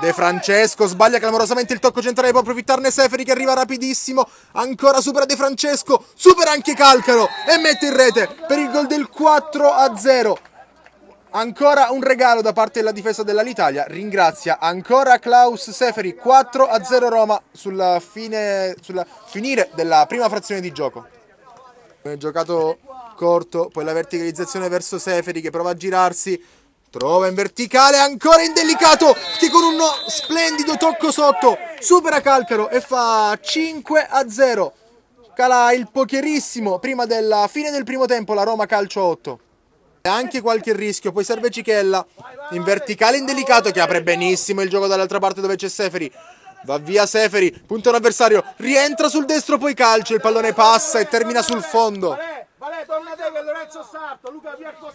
De Francesco sbaglia clamorosamente il tocco centrale, può approfittarne Seferi che arriva rapidissimo, ancora supera De Francesco, supera anche Calcaro e mette in rete per il gol del 4 a 0. Ancora un regalo da parte della difesa dell'Italia. Ringrazia ancora Klaus Seferi 4 a 0 Roma sulla, fine, sulla finire della prima frazione di gioco. È giocato corto, poi la verticalizzazione verso Seferi che prova a girarsi, trova in verticale ancora indelicato che con un splendido tocco sotto, supera Calcaro e fa 5 a 0. Cala il pocherissimo prima della fine del primo tempo la Roma calcio 8. Anche qualche rischio, poi serve Cichella in verticale indelicato che apre benissimo il gioco dall'altra parte dove c'è Seferi. Va via Seferi, punta un avversario, rientra sul destro poi calcio, il pallone passa e termina sul fondo. Vale, vale, torna te che Lorenzo Sarto, Luca Pierco